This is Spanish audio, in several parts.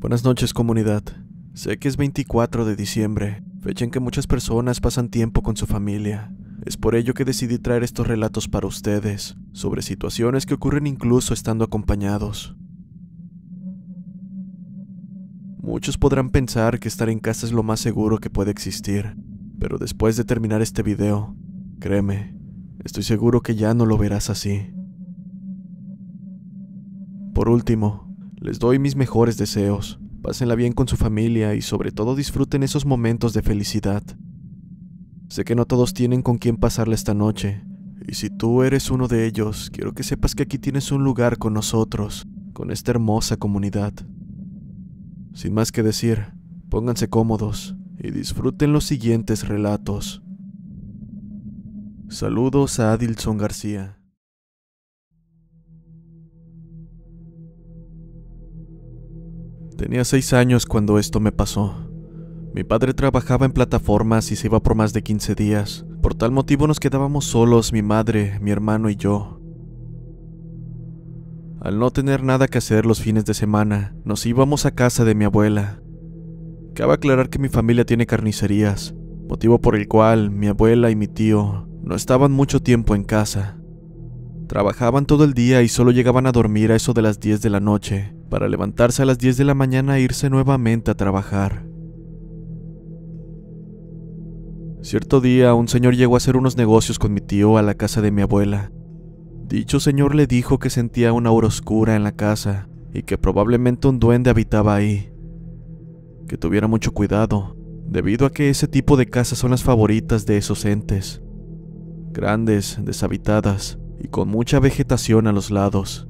Buenas noches comunidad. Sé que es 24 de diciembre, fecha en que muchas personas pasan tiempo con su familia. Es por ello que decidí traer estos relatos para ustedes, sobre situaciones que ocurren incluso estando acompañados. Muchos podrán pensar que estar en casa es lo más seguro que puede existir, pero después de terminar este video, créeme, estoy seguro que ya no lo verás así. Por último, les doy mis mejores deseos. Pásenla bien con su familia y sobre todo disfruten esos momentos de felicidad. Sé que no todos tienen con quién pasarla esta noche, y si tú eres uno de ellos, quiero que sepas que aquí tienes un lugar con nosotros, con esta hermosa comunidad. Sin más que decir, pónganse cómodos y disfruten los siguientes relatos. Saludos a Adilson García. Tenía seis años cuando esto me pasó. Mi padre trabajaba en plataformas y se iba por más de 15 días. Por tal motivo nos quedábamos solos, mi madre, mi hermano y yo. Al no tener nada que hacer los fines de semana, nos íbamos a casa de mi abuela. Cabe aclarar que mi familia tiene carnicerías, motivo por el cual mi abuela y mi tío no estaban mucho tiempo en casa. Trabajaban todo el día y solo llegaban a dormir a eso de las 10 de la noche, para levantarse a las 10 de la mañana e irse nuevamente a trabajar. Cierto día, un señor llegó a hacer unos negocios con mi tío a la casa de mi abuela. Dicho señor le dijo que sentía una hora oscura en la casa y que probablemente un duende habitaba ahí. Que tuviera mucho cuidado, debido a que ese tipo de casas son las favoritas de esos entes. Grandes, deshabitadas y con mucha vegetación a los lados.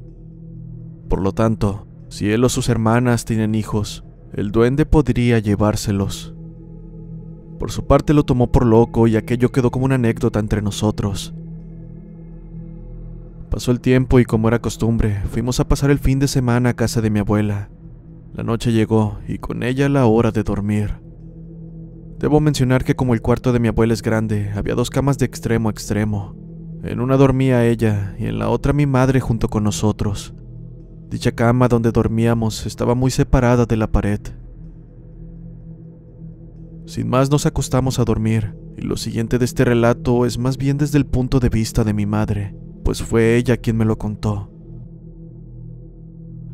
Por lo tanto, si él o sus hermanas tienen hijos, el duende podría llevárselos. Por su parte lo tomó por loco y aquello quedó como una anécdota entre nosotros. Pasó el tiempo y como era costumbre, fuimos a pasar el fin de semana a casa de mi abuela. La noche llegó y con ella la hora de dormir. Debo mencionar que como el cuarto de mi abuela es grande, había dos camas de extremo a extremo. En una dormía ella y en la otra mi madre junto con nosotros. Dicha cama donde dormíamos estaba muy separada de la pared. Sin más nos acostamos a dormir, y lo siguiente de este relato es más bien desde el punto de vista de mi madre, pues fue ella quien me lo contó.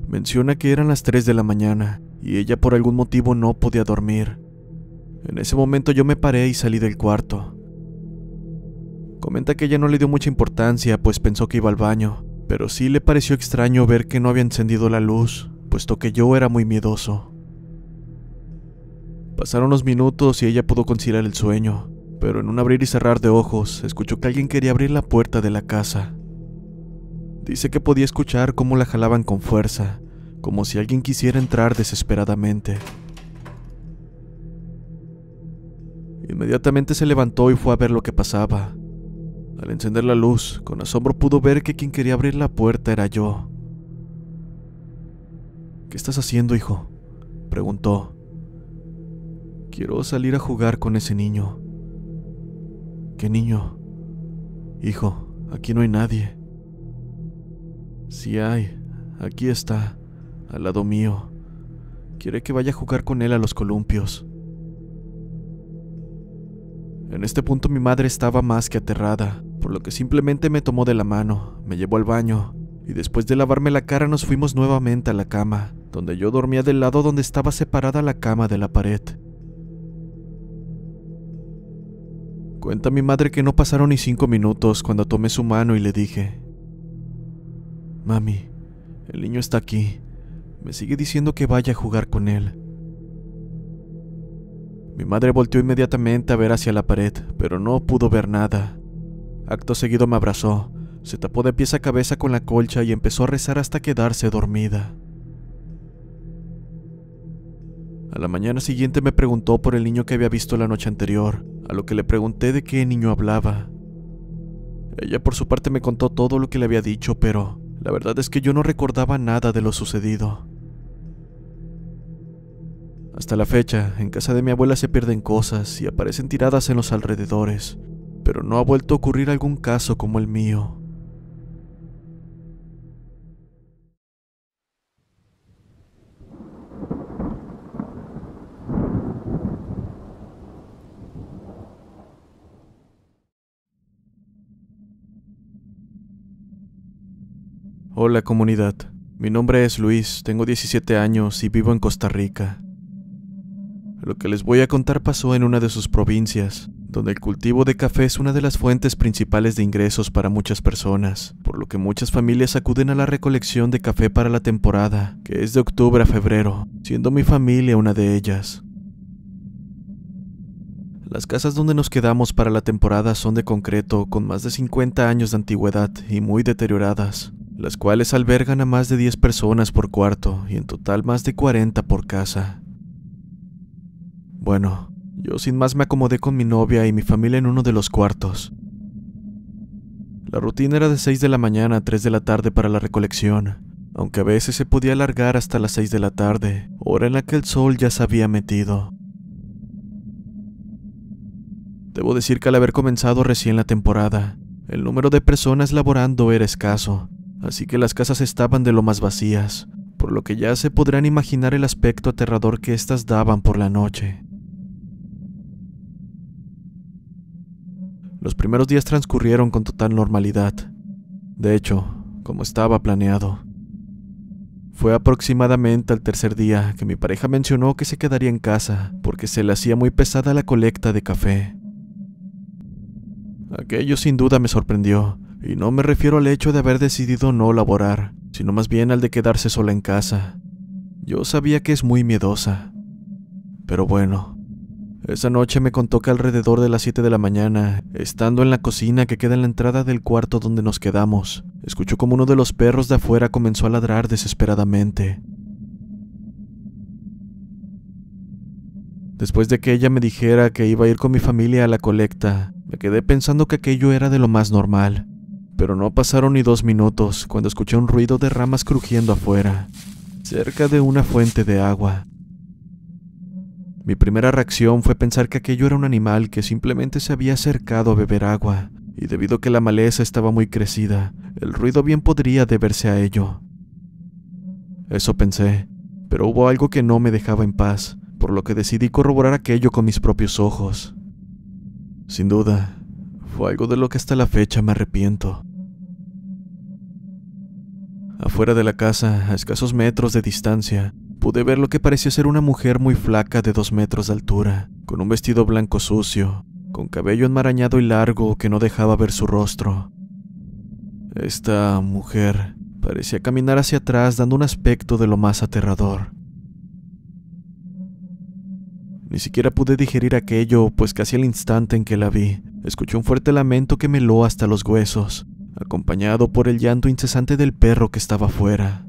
Menciona que eran las 3 de la mañana, y ella por algún motivo no podía dormir. En ese momento yo me paré y salí del cuarto. Comenta que ella no le dio mucha importancia, pues pensó que iba al baño, pero sí le pareció extraño ver que no había encendido la luz, puesto que yo era muy miedoso. Pasaron unos minutos y ella pudo conciliar el sueño, pero en un abrir y cerrar de ojos escuchó que alguien quería abrir la puerta de la casa. Dice que podía escuchar cómo la jalaban con fuerza, como si alguien quisiera entrar desesperadamente. Inmediatamente se levantó y fue a ver lo que pasaba, al encender la luz, con asombro pudo ver que quien quería abrir la puerta era yo. ¿Qué estás haciendo, hijo? preguntó. Quiero salir a jugar con ese niño. ¿Qué niño? Hijo, aquí no hay nadie. Si hay, aquí está, al lado mío. Quiere que vaya a jugar con él a los columpios. En este punto mi madre estaba más que aterrada por lo que simplemente me tomó de la mano, me llevó al baño, y después de lavarme la cara nos fuimos nuevamente a la cama, donde yo dormía del lado donde estaba separada la cama de la pared. Cuenta mi madre que no pasaron ni cinco minutos cuando tomé su mano y le dije, Mami, el niño está aquí, me sigue diciendo que vaya a jugar con él. Mi madre volteó inmediatamente a ver hacia la pared, pero no pudo ver nada. Acto seguido me abrazó, se tapó de pies a cabeza con la colcha y empezó a rezar hasta quedarse dormida. A la mañana siguiente me preguntó por el niño que había visto la noche anterior, a lo que le pregunté de qué niño hablaba. Ella por su parte me contó todo lo que le había dicho, pero la verdad es que yo no recordaba nada de lo sucedido. Hasta la fecha, en casa de mi abuela se pierden cosas y aparecen tiradas en los alrededores, pero no ha vuelto a ocurrir algún caso como el mío. Hola comunidad, mi nombre es Luis, tengo 17 años y vivo en Costa Rica. Lo que les voy a contar pasó en una de sus provincias, donde el cultivo de café es una de las fuentes principales de ingresos para muchas personas, por lo que muchas familias acuden a la recolección de café para la temporada, que es de octubre a febrero, siendo mi familia una de ellas. Las casas donde nos quedamos para la temporada son de concreto, con más de 50 años de antigüedad y muy deterioradas, las cuales albergan a más de 10 personas por cuarto y en total más de 40 por casa. Bueno, yo sin más me acomodé con mi novia y mi familia en uno de los cuartos. La rutina era de 6 de la mañana a 3 de la tarde para la recolección, aunque a veces se podía alargar hasta las 6 de la tarde, hora en la que el sol ya se había metido. Debo decir que al haber comenzado recién la temporada, el número de personas laborando era escaso, así que las casas estaban de lo más vacías, por lo que ya se podrán imaginar el aspecto aterrador que éstas daban por la noche. Los primeros días transcurrieron con total normalidad. De hecho, como estaba planeado. Fue aproximadamente al tercer día que mi pareja mencionó que se quedaría en casa porque se le hacía muy pesada la colecta de café. Aquello sin duda me sorprendió, y no me refiero al hecho de haber decidido no laborar, sino más bien al de quedarse sola en casa. Yo sabía que es muy miedosa. Pero bueno, esa noche me contó que alrededor de las 7 de la mañana, estando en la cocina que queda en la entrada del cuarto donde nos quedamos, escuchó como uno de los perros de afuera comenzó a ladrar desesperadamente. Después de que ella me dijera que iba a ir con mi familia a la colecta, me quedé pensando que aquello era de lo más normal. Pero no pasaron ni dos minutos cuando escuché un ruido de ramas crujiendo afuera, cerca de una fuente de agua. Mi primera reacción fue pensar que aquello era un animal que simplemente se había acercado a beber agua, y debido a que la maleza estaba muy crecida, el ruido bien podría deberse a ello. Eso pensé, pero hubo algo que no me dejaba en paz, por lo que decidí corroborar aquello con mis propios ojos. Sin duda, fue algo de lo que hasta la fecha me arrepiento. Afuera de la casa, a escasos metros de distancia, pude ver lo que parecía ser una mujer muy flaca de dos metros de altura, con un vestido blanco sucio, con cabello enmarañado y largo que no dejaba ver su rostro. Esta mujer parecía caminar hacia atrás dando un aspecto de lo más aterrador. Ni siquiera pude digerir aquello, pues casi al instante en que la vi, escuché un fuerte lamento que me heló hasta los huesos, acompañado por el llanto incesante del perro que estaba afuera.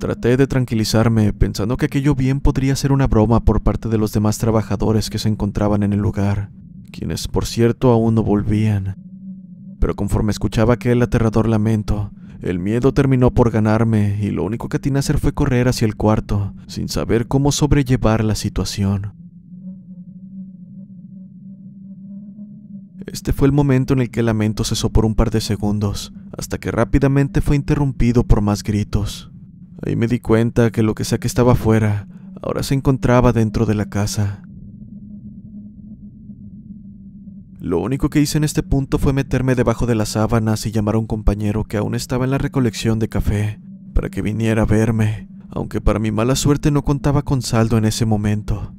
Traté de tranquilizarme, pensando que aquello bien podría ser una broma por parte de los demás trabajadores que se encontraban en el lugar, quienes por cierto aún no volvían. Pero conforme escuchaba aquel aterrador lamento, el miedo terminó por ganarme y lo único que atiné a hacer fue correr hacia el cuarto, sin saber cómo sobrellevar la situación. Este fue el momento en el que el lamento cesó por un par de segundos, hasta que rápidamente fue interrumpido por más gritos. Ahí me di cuenta que lo que sea que estaba afuera, ahora se encontraba dentro de la casa. Lo único que hice en este punto fue meterme debajo de las sábanas y llamar a un compañero que aún estaba en la recolección de café, para que viniera a verme, aunque para mi mala suerte no contaba con saldo en ese momento.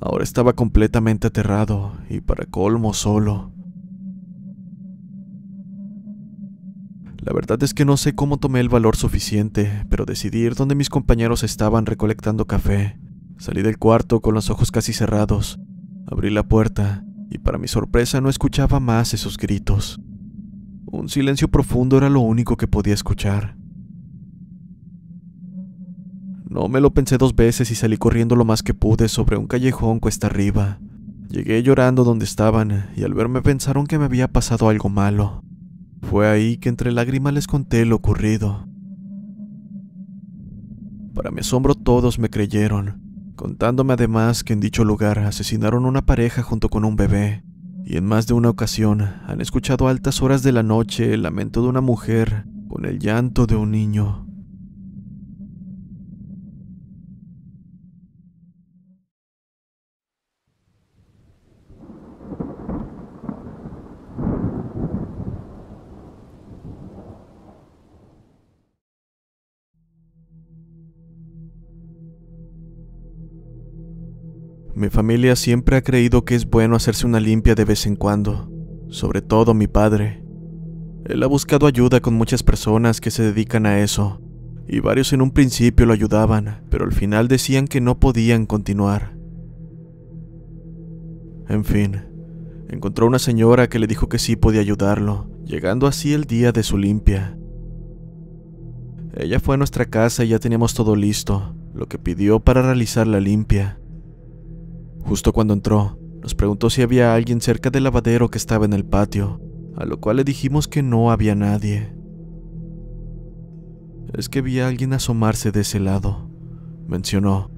Ahora estaba completamente aterrado y para colmo solo. La verdad es que no sé cómo tomé el valor suficiente, pero decidir dónde donde mis compañeros estaban recolectando café. Salí del cuarto con los ojos casi cerrados. Abrí la puerta y para mi sorpresa no escuchaba más esos gritos. Un silencio profundo era lo único que podía escuchar. No me lo pensé dos veces y salí corriendo lo más que pude sobre un callejón cuesta arriba. Llegué llorando donde estaban y al verme pensaron que me había pasado algo malo. Fue ahí que entre lágrimas les conté lo ocurrido. Para mi asombro todos me creyeron, contándome además que en dicho lugar asesinaron una pareja junto con un bebé, y en más de una ocasión han escuchado a altas horas de la noche el lamento de una mujer con el llanto de un niño. Mi familia siempre ha creído que es bueno hacerse una limpia de vez en cuando, sobre todo mi padre. Él ha buscado ayuda con muchas personas que se dedican a eso, y varios en un principio lo ayudaban, pero al final decían que no podían continuar. En fin, encontró una señora que le dijo que sí podía ayudarlo, llegando así el día de su limpia. Ella fue a nuestra casa y ya teníamos todo listo, lo que pidió para realizar la limpia. Justo cuando entró, nos preguntó si había alguien cerca del lavadero que estaba en el patio, a lo cual le dijimos que no había nadie. Es que vi a alguien asomarse de ese lado, mencionó.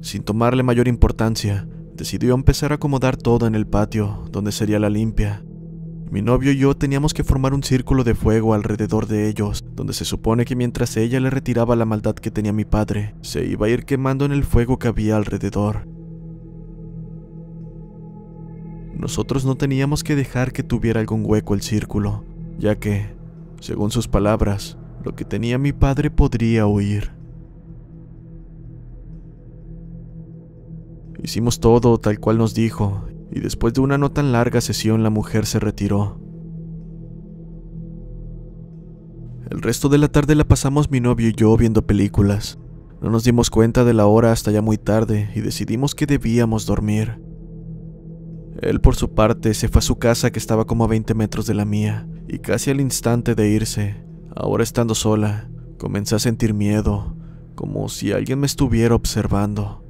Sin tomarle mayor importancia, decidió empezar a acomodar todo en el patio, donde sería la limpia. Mi novio y yo teníamos que formar un círculo de fuego alrededor de ellos, donde se supone que mientras ella le retiraba la maldad que tenía mi padre, se iba a ir quemando en el fuego que había alrededor. Nosotros no teníamos que dejar que tuviera algún hueco el círculo, ya que, según sus palabras, lo que tenía mi padre podría huir. Hicimos todo tal cual nos dijo, y después de una no tan larga sesión la mujer se retiró. El resto de la tarde la pasamos mi novio y yo viendo películas. No nos dimos cuenta de la hora hasta ya muy tarde y decidimos que debíamos dormir. Él por su parte se fue a su casa que estaba como a 20 metros de la mía, y casi al instante de irse, ahora estando sola, comencé a sentir miedo, como si alguien me estuviera observando.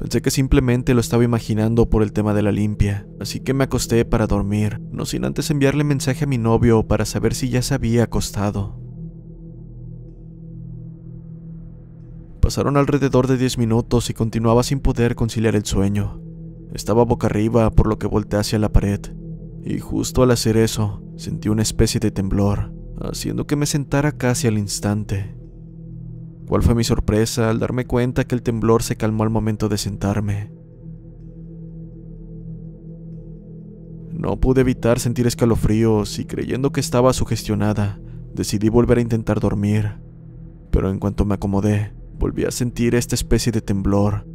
Pensé que simplemente lo estaba imaginando por el tema de la limpia, así que me acosté para dormir, no sin antes enviarle mensaje a mi novio para saber si ya se había acostado. Pasaron alrededor de 10 minutos y continuaba sin poder conciliar el sueño. Estaba boca arriba, por lo que volteé hacia la pared, y justo al hacer eso, sentí una especie de temblor, haciendo que me sentara casi al instante. ¿Cuál fue mi sorpresa al darme cuenta que el temblor se calmó al momento de sentarme? No pude evitar sentir escalofríos y creyendo que estaba sugestionada, decidí volver a intentar dormir. Pero en cuanto me acomodé, volví a sentir esta especie de temblor,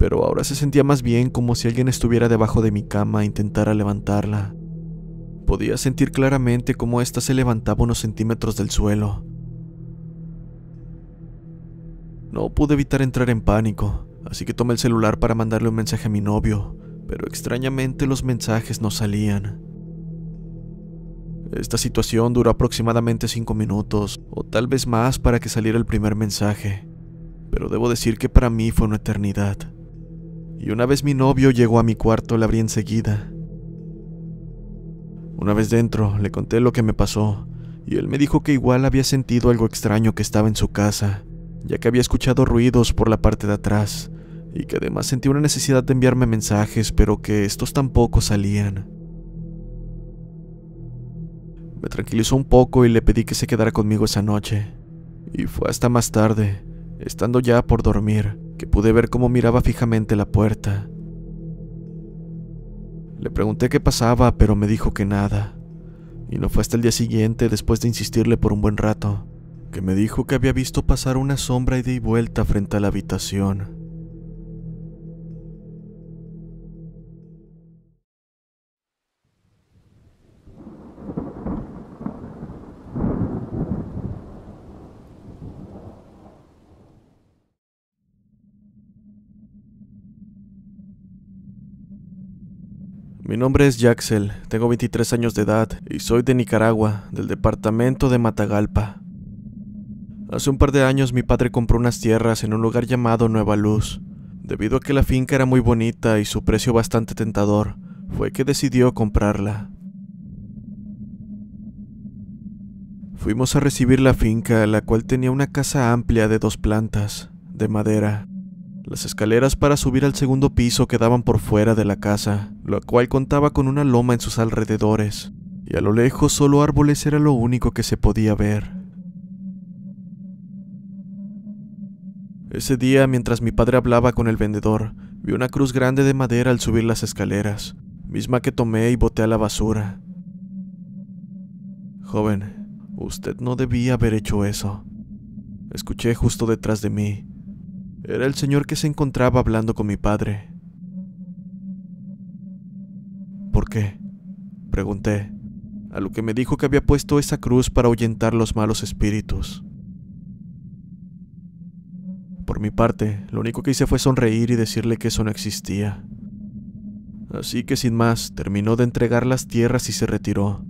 pero ahora se sentía más bien como si alguien estuviera debajo de mi cama e intentara levantarla. Podía sentir claramente cómo ésta se levantaba unos centímetros del suelo, no pude evitar entrar en pánico, así que tomé el celular para mandarle un mensaje a mi novio, pero extrañamente los mensajes no salían. Esta situación duró aproximadamente 5 minutos, o tal vez más para que saliera el primer mensaje, pero debo decir que para mí fue una eternidad. Y una vez mi novio llegó a mi cuarto, la abrí enseguida. Una vez dentro, le conté lo que me pasó, y él me dijo que igual había sentido algo extraño que estaba en su casa, ya que había escuchado ruidos por la parte de atrás y que además sentí una necesidad de enviarme mensajes, pero que estos tampoco salían. Me tranquilizó un poco y le pedí que se quedara conmigo esa noche. Y fue hasta más tarde, estando ya por dormir, que pude ver cómo miraba fijamente la puerta. Le pregunté qué pasaba, pero me dijo que nada. Y no fue hasta el día siguiente, después de insistirle por un buen rato, que me dijo que había visto pasar una sombra y de vuelta frente a la habitación. Mi nombre es Jaxel, tengo 23 años de edad y soy de Nicaragua, del departamento de Matagalpa. Hace un par de años mi padre compró unas tierras en un lugar llamado Nueva Luz. Debido a que la finca era muy bonita y su precio bastante tentador, fue que decidió comprarla. Fuimos a recibir la finca, la cual tenía una casa amplia de dos plantas, de madera. Las escaleras para subir al segundo piso quedaban por fuera de la casa, la cual contaba con una loma en sus alrededores, y a lo lejos solo árboles era lo único que se podía ver. Ese día, mientras mi padre hablaba con el vendedor, vi una cruz grande de madera al subir las escaleras, misma que tomé y boté a la basura. Joven, usted no debía haber hecho eso. Escuché justo detrás de mí. Era el señor que se encontraba hablando con mi padre. ¿Por qué? Pregunté, a lo que me dijo que había puesto esa cruz para ahuyentar los malos espíritus. Por mi parte, lo único que hice fue sonreír y decirle que eso no existía. Así que sin más, terminó de entregar las tierras y se retiró.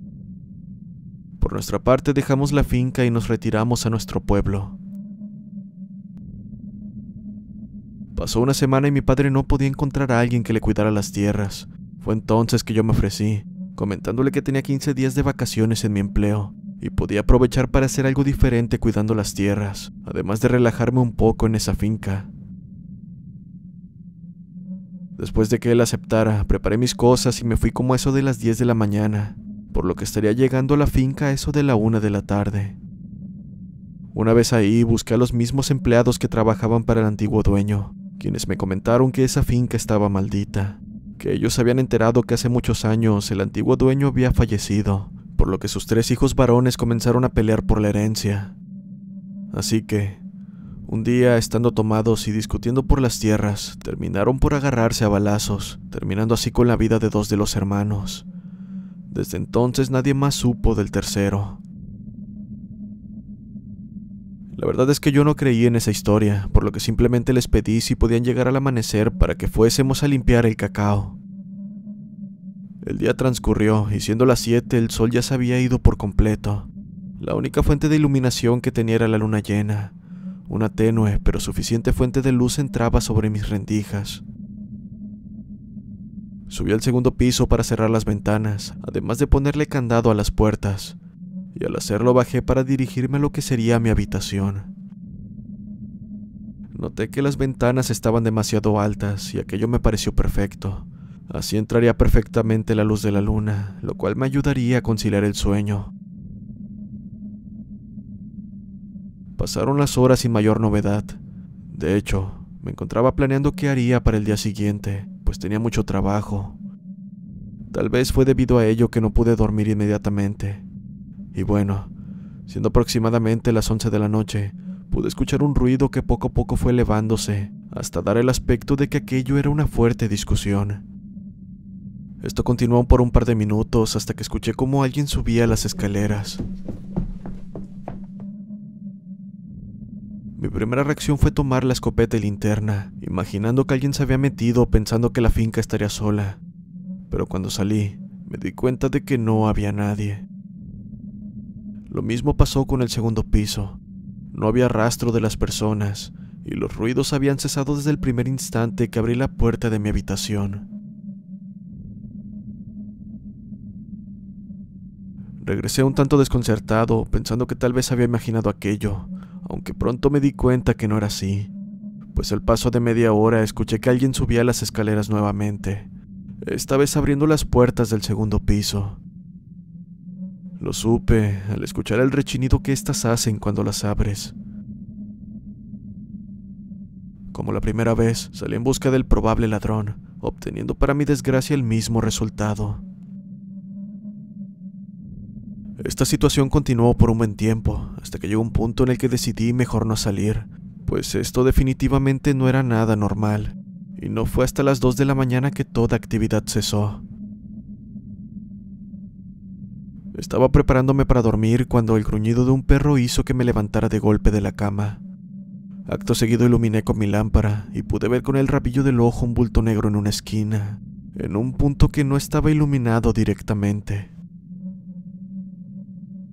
Por nuestra parte dejamos la finca y nos retiramos a nuestro pueblo. Pasó una semana y mi padre no podía encontrar a alguien que le cuidara las tierras. Fue entonces que yo me ofrecí, comentándole que tenía 15 días de vacaciones en mi empleo y podía aprovechar para hacer algo diferente cuidando las tierras, además de relajarme un poco en esa finca. Después de que él aceptara, preparé mis cosas y me fui como eso de las 10 de la mañana, por lo que estaría llegando a la finca eso de la 1 de la tarde. Una vez ahí busqué a los mismos empleados que trabajaban para el antiguo dueño, quienes me comentaron que esa finca estaba maldita, que ellos habían enterado que hace muchos años el antiguo dueño había fallecido por lo que sus tres hijos varones comenzaron a pelear por la herencia. Así que, un día, estando tomados y discutiendo por las tierras, terminaron por agarrarse a balazos, terminando así con la vida de dos de los hermanos. Desde entonces nadie más supo del tercero. La verdad es que yo no creí en esa historia, por lo que simplemente les pedí si podían llegar al amanecer para que fuésemos a limpiar el cacao. El día transcurrió y siendo las 7 el sol ya se había ido por completo. La única fuente de iluminación que tenía era la luna llena. Una tenue pero suficiente fuente de luz entraba sobre mis rendijas. Subí al segundo piso para cerrar las ventanas, además de ponerle candado a las puertas, y al hacerlo bajé para dirigirme a lo que sería mi habitación. Noté que las ventanas estaban demasiado altas y aquello me pareció perfecto. Así entraría perfectamente la luz de la luna, lo cual me ayudaría a conciliar el sueño. Pasaron las horas sin mayor novedad. De hecho, me encontraba planeando qué haría para el día siguiente, pues tenía mucho trabajo. Tal vez fue debido a ello que no pude dormir inmediatamente. Y bueno, siendo aproximadamente las 11 de la noche, pude escuchar un ruido que poco a poco fue elevándose, hasta dar el aspecto de que aquello era una fuerte discusión. Esto continuó por un par de minutos hasta que escuché cómo alguien subía las escaleras. Mi primera reacción fue tomar la escopeta y linterna, imaginando que alguien se había metido pensando que la finca estaría sola. Pero cuando salí, me di cuenta de que no había nadie. Lo mismo pasó con el segundo piso. No había rastro de las personas, y los ruidos habían cesado desde el primer instante que abrí la puerta de mi habitación. Regresé un tanto desconcertado, pensando que tal vez había imaginado aquello, aunque pronto me di cuenta que no era así, pues al paso de media hora escuché que alguien subía las escaleras nuevamente, esta vez abriendo las puertas del segundo piso. Lo supe al escuchar el rechinido que estas hacen cuando las abres. Como la primera vez, salí en busca del probable ladrón, obteniendo para mi desgracia el mismo resultado. Esta situación continuó por un buen tiempo, hasta que llegó un punto en el que decidí mejor no salir, pues esto definitivamente no era nada normal, y no fue hasta las 2 de la mañana que toda actividad cesó. Estaba preparándome para dormir cuando el gruñido de un perro hizo que me levantara de golpe de la cama. Acto seguido iluminé con mi lámpara y pude ver con el rabillo del ojo un bulto negro en una esquina, en un punto que no estaba iluminado directamente.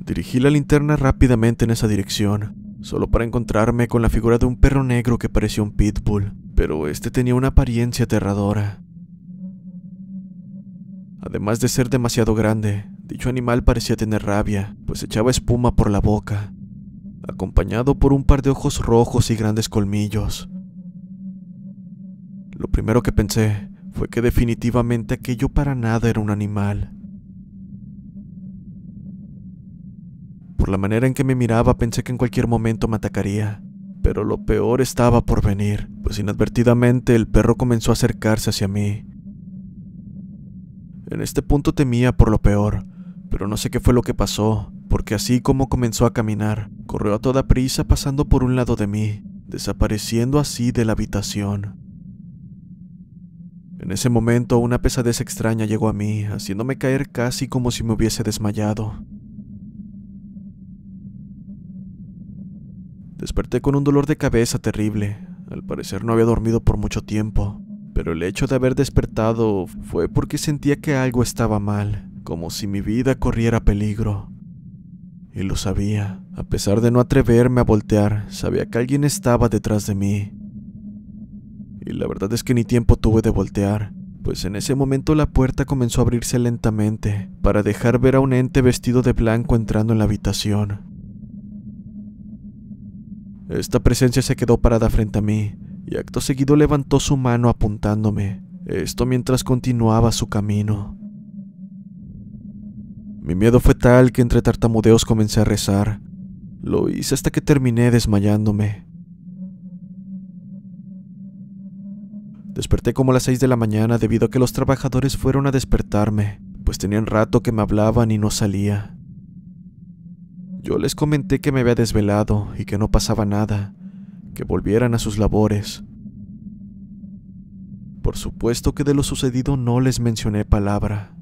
Dirigí la linterna rápidamente en esa dirección, solo para encontrarme con la figura de un perro negro que parecía un pitbull, pero este tenía una apariencia aterradora. Además de ser demasiado grande, dicho animal parecía tener rabia, pues echaba espuma por la boca, acompañado por un par de ojos rojos y grandes colmillos. Lo primero que pensé fue que definitivamente aquello para nada era un animal, Por la manera en que me miraba pensé que en cualquier momento me atacaría. Pero lo peor estaba por venir, pues inadvertidamente el perro comenzó a acercarse hacia mí. En este punto temía por lo peor, pero no sé qué fue lo que pasó, porque así como comenzó a caminar, corrió a toda prisa pasando por un lado de mí, desapareciendo así de la habitación. En ese momento una pesadez extraña llegó a mí, haciéndome caer casi como si me hubiese desmayado. Desperté con un dolor de cabeza terrible. Al parecer no había dormido por mucho tiempo, pero el hecho de haber despertado fue porque sentía que algo estaba mal, como si mi vida corriera peligro. Y lo sabía. A pesar de no atreverme a voltear, sabía que alguien estaba detrás de mí. Y la verdad es que ni tiempo tuve de voltear, pues en ese momento la puerta comenzó a abrirse lentamente para dejar ver a un ente vestido de blanco entrando en la habitación. Esta presencia se quedó parada frente a mí y acto seguido levantó su mano apuntándome, esto mientras continuaba su camino. Mi miedo fue tal que entre tartamudeos comencé a rezar. Lo hice hasta que terminé desmayándome. Desperté como a las 6 de la mañana debido a que los trabajadores fueron a despertarme, pues tenían rato que me hablaban y no salía. Yo les comenté que me había desvelado y que no pasaba nada, que volvieran a sus labores. Por supuesto que de lo sucedido no les mencioné palabra.